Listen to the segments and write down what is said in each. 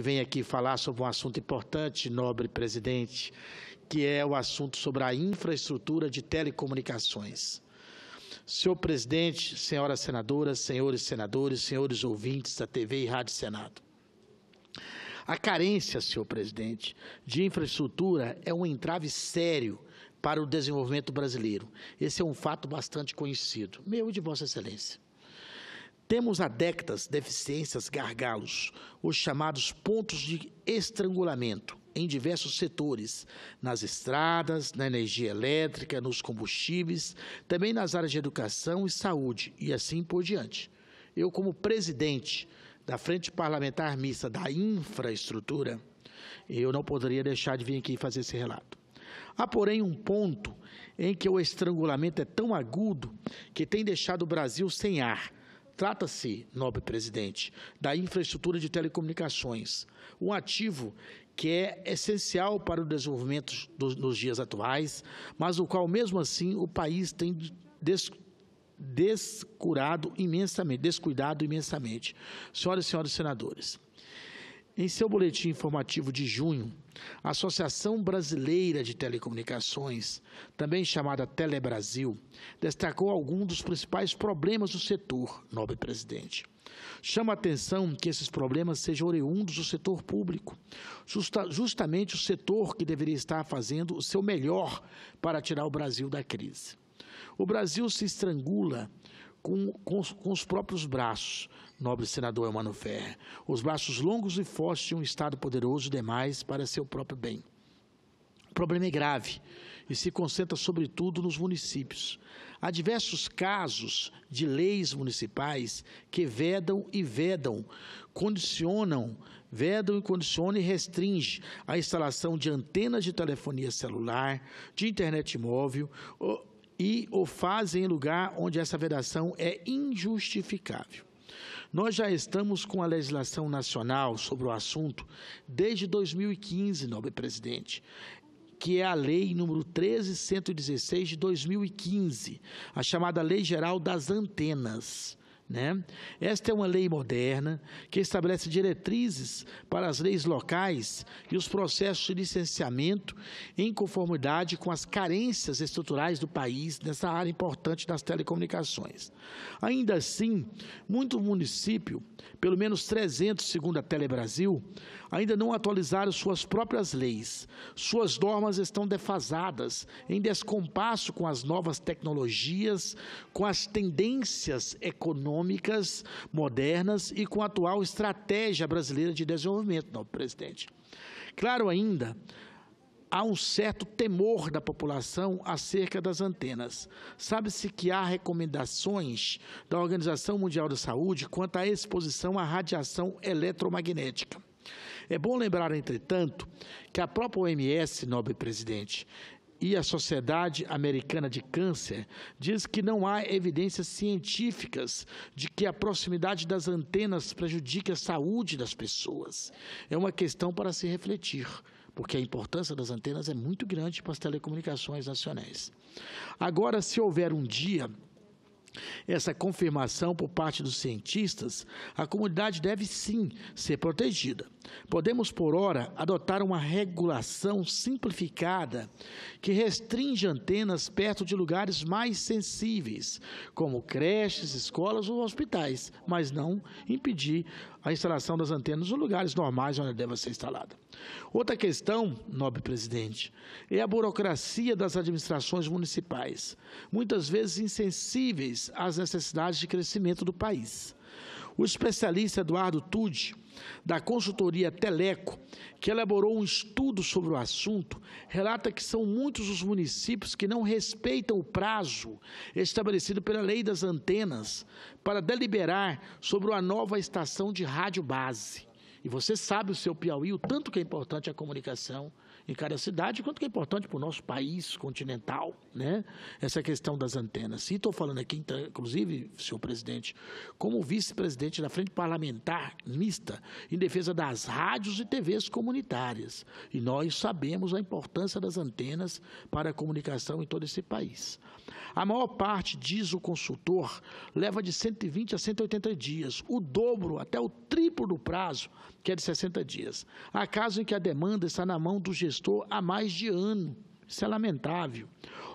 Vem aqui falar sobre um assunto importante, nobre presidente, que é o assunto sobre a infraestrutura de telecomunicações. Senhor presidente, senhoras senadoras, senhores senadores, senhores ouvintes da TV e Rádio Senado. A carência, senhor presidente, de infraestrutura é um entrave sério para o desenvolvimento brasileiro. Esse é um fato bastante conhecido, meu e de Vossa Excelência. Temos há deficiências gargalos, os chamados pontos de estrangulamento, em diversos setores, nas estradas, na energia elétrica, nos combustíveis, também nas áreas de educação e saúde e assim por diante. Eu, como presidente da Frente Parlamentar Mista da Infraestrutura, eu não poderia deixar de vir aqui fazer esse relato. Há, porém, um ponto em que o estrangulamento é tão agudo que tem deixado o Brasil sem ar Trata-se, nobre presidente, da infraestrutura de telecomunicações, um ativo que é essencial para o desenvolvimento dos, nos dias atuais, mas o qual, mesmo assim, o país tem des, descurado imensamente, descuidado imensamente. Senhoras e senhores senadores, em seu boletim informativo de junho, a Associação Brasileira de Telecomunicações, também chamada Telebrasil, destacou alguns dos principais problemas do setor, nobre presidente. Chama a atenção que esses problemas sejam oriundos do setor público, justa, justamente o setor que deveria estar fazendo o seu melhor para tirar o Brasil da crise. O Brasil se estrangula com, com, com, os próprios braços, nobre senador Emmanuel Ferrer. Os braços longos e fortes de um Estado poderoso demais para seu próprio bem. O problema é grave e se concentra sobretudo nos municípios. Há diversos casos de leis municipais que vedam e vedam, condicionam, vedam e condicionam e restringe a instalação de antenas de telefonia celular, de internet móvel, e o fazem em lugar onde essa vedação é injustificável. Nós já estamos com a legislação nacional sobre o assunto desde 2015, nobre presidente, que é a lei número 13116 de 2015, a chamada Lei Geral das Antenas. Né? Esta é uma lei moderna que estabelece diretrizes para as leis locais e os processos de licenciamento em conformidade com as carências estruturais do país nessa área importante das telecomunicações. Ainda assim, muito município, pelo menos 300 segundo a Telebrasil, ainda não atualizaram suas próprias leis. Suas normas estão defasadas, em descompasso com as novas tecnologias, com as tendências econômicas econômicas modernas e com a atual estratégia brasileira de desenvolvimento, nobre presidente. Claro ainda, há um certo temor da população acerca das antenas. Sabe-se que há recomendações da Organização Mundial da Saúde quanto à exposição à radiação eletromagnética. É bom lembrar, entretanto, que a própria OMS, nobre presidente, e a Sociedade Americana de Câncer diz que não há evidências científicas de que a proximidade das antenas prejudique a saúde das pessoas. É uma questão para se refletir porque a importância das antenas é muito grande para as telecomunicações nacionais. Agora, se houver um dia essa confirmação por parte dos cientistas, a comunidade deve sim ser protegida. Podemos, por ora, adotar uma regulação simplificada que restringe antenas perto de lugares mais sensíveis, como creches, escolas ou hospitais, mas não impedir a instalação das antenas nos lugares normais onde deva ser instalada. Outra questão, nobre presidente, é a burocracia das administrações municipais, muitas vezes insensíveis às necessidades de crescimento do país. O especialista Eduardo Tude, da consultoria Teleco, que elaborou um estudo sobre o assunto, relata que são muitos os municípios que não respeitam o prazo estabelecido pela Lei das Antenas para deliberar sobre a nova estação de rádio base. E você sabe o seu Piauí, o tanto que é importante a comunicação em cada cidade, quanto que é importante para o nosso país continental, né? Essa questão das antenas. E estou falando aqui, então, inclusive, senhor presidente, como vice-presidente da Frente Parlamentar Mista em defesa das rádios e TVs comunitárias. E nós sabemos a importância das antenas para a comunicação em todo esse país. A maior parte, diz o consultor, leva de 120 a 180 dias, o dobro até o triplo do prazo que é de 60 dias. Há casos em que a demanda está na mão do gestor há mais de ano. Isso é lamentável.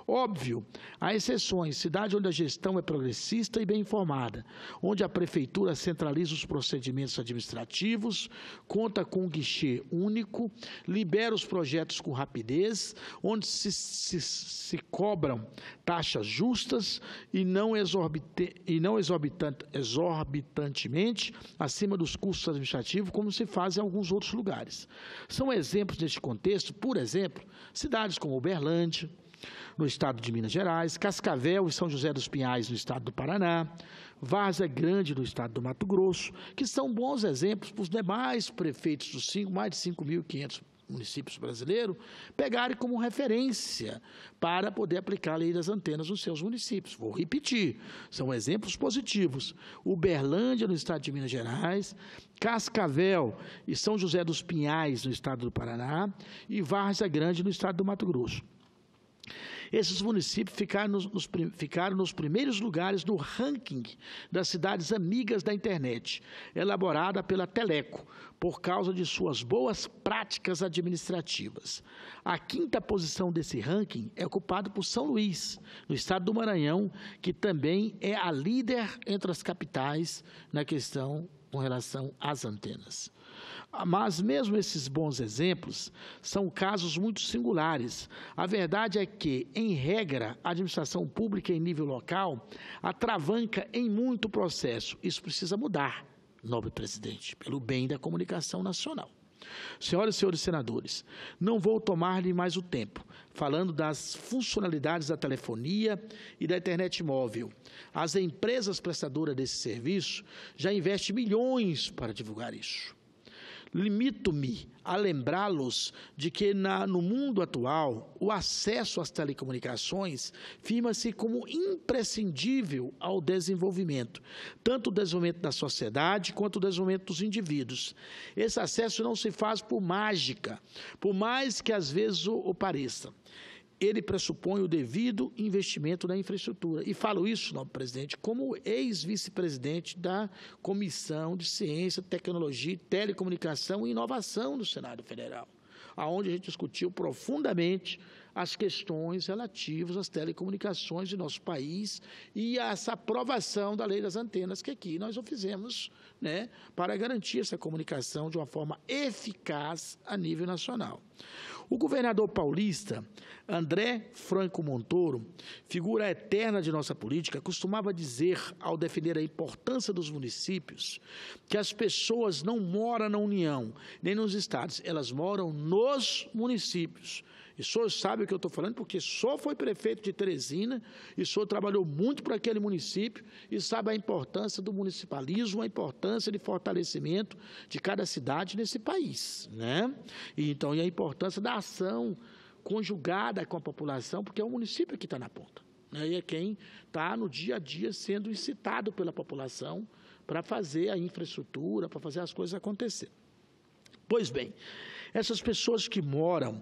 Óbvio, há exceções. Cidade onde a gestão é progressista e bem informada, onde a prefeitura centraliza os procedimentos administrativos, conta com um guichê único, libera os projetos com rapidez, onde se, se, se cobram taxas justas e não, e não exorbitant, exorbitantemente acima dos custos administrativos, como se faz em alguns outros lugares. São exemplos neste contexto, por exemplo, cidades como Uberlândia, no estado de Minas Gerais, Cascavel e São José dos Pinhais, no estado do Paraná, Várzea Grande, no estado do Mato Grosso, que são bons exemplos para os demais prefeitos dos cinco, mais de 5.500 municípios brasileiros pegarem como referência para poder aplicar a lei das antenas nos seus municípios. Vou repetir, são exemplos positivos. Uberlândia, no estado de Minas Gerais, Cascavel e São José dos Pinhais, no estado do Paraná, e Várzea Grande, no estado do Mato Grosso. Esses municípios ficaram nos, nos, ficaram nos, primeiros lugares do ranking das cidades amigas da internet, elaborada pela Teleco, por causa de suas boas práticas administrativas. A quinta posição desse ranking é ocupada por São Luís, no estado do Maranhão, que também é a líder entre as capitais na questão com relação às antenas. Mas mesmo esses bons exemplos são casos muito singulares. A verdade é que, em regra, a administração pública em nível local atravanca em muito o processo. Isso precisa mudar, nobre presidente, pelo bem da comunicação nacional. Senhoras e senhores senadores, não vou tomar-lhe mais o tempo falando das funcionalidades da telefonia e da internet móvel. As empresas prestadoras desse serviço já investem milhões para divulgar isso. Limito-me a lembrá-los de que na, no mundo atual o acesso às telecomunicações firma-se como imprescindível ao desenvolvimento, tanto o desenvolvimento da sociedade quanto o desenvolvimento dos indivíduos. Esse acesso não se faz por mágica, por mais que às vezes o, o pareça ele pressupõe o devido investimento na infraestrutura. E falo isso, nobre presidente, como ex-vice-presidente da Comissão de Ciência, Tecnologia, Telecomunicação e Inovação do Senado Federal, aonde a gente discutiu profundamente as questões relativas às telecomunicações de nosso país e a essa aprovação da lei das antenas que aqui nós fizemos né, para garantir essa comunicação de uma forma eficaz a nível nacional. O governador paulista, André Franco Montoro, figura eterna de nossa política, costumava dizer, ao defender a importância dos municípios, que as pessoas não moram na União nem nos estados, elas moram nos municípios. E o senhor sabe o que eu estou falando, porque só foi prefeito de Teresina, e o senhor trabalhou muito para aquele município, e sabe a importância do municipalismo, a importância de fortalecimento de cada cidade nesse país. Né? E, então, e a importância da ação conjugada com a população, porque é o município que está na ponta. Né? E é quem está no dia a dia sendo incitado pela população para fazer a infraestrutura, para fazer as coisas acontecer. Pois bem, essas pessoas que moram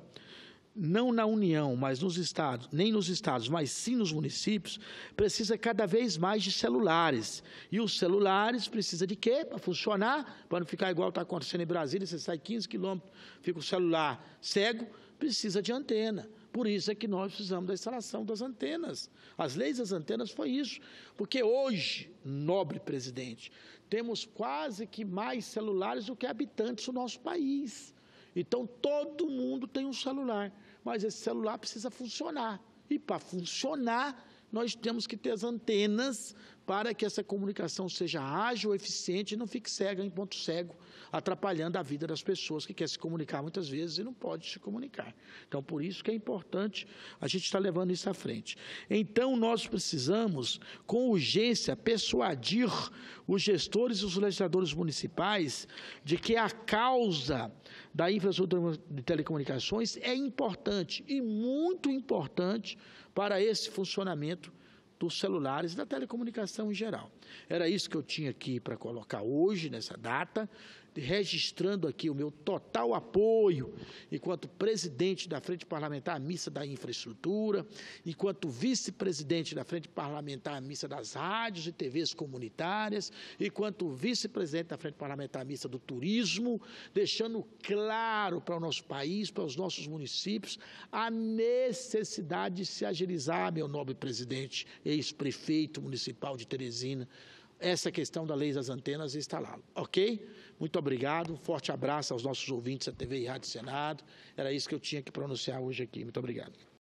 não na União, mas nos estados, nem nos estados, mas sim nos municípios, precisa cada vez mais de celulares. E os celulares precisa de quê? Para funcionar, para não ficar igual está acontecendo em Brasília, você sai 15 quilômetros, fica o celular cego, precisa de antena. Por isso é que nós precisamos da instalação das antenas. As leis das antenas foi isso. Porque hoje, nobre presidente, temos quase que mais celulares do que habitantes do nosso país. Então todo mundo tem um celular, mas esse celular precisa funcionar. E para funcionar, nós temos que ter as antenas para que essa comunicação seja ágil, eficiente e não fique cega em ponto cego, atrapalhando a vida das pessoas que quer se comunicar muitas vezes e não pode se comunicar. Então, por isso que é importante a gente estar levando isso à frente. Então, nós precisamos, com urgência, persuadir os gestores e os legisladores municipais de que a causa da infraestrutura de telecomunicações é importante e muito importante para esse funcionamento dos celulares e da telecomunicação em geral. Era isso que eu tinha aqui para colocar hoje, nessa data registrando aqui o meu total apoio enquanto presidente da Frente Parlamentar à Missa da Infraestrutura, enquanto vice-presidente da Frente Parlamentar à Missa das Rádios e TVs Comunitárias, enquanto vice-presidente da Frente Parlamentar à Missa do Turismo, deixando claro para o nosso país, para os nossos municípios, a necessidade de se agilizar, meu nobre presidente, ex-prefeito municipal de Teresina, essa questão da lei das antenas e é instalá-lo, ok? Muito obrigado, um forte abraço aos nossos ouvintes da TV e Rádio Senado. Era isso que eu tinha que pronunciar hoje aqui. Muito obrigado.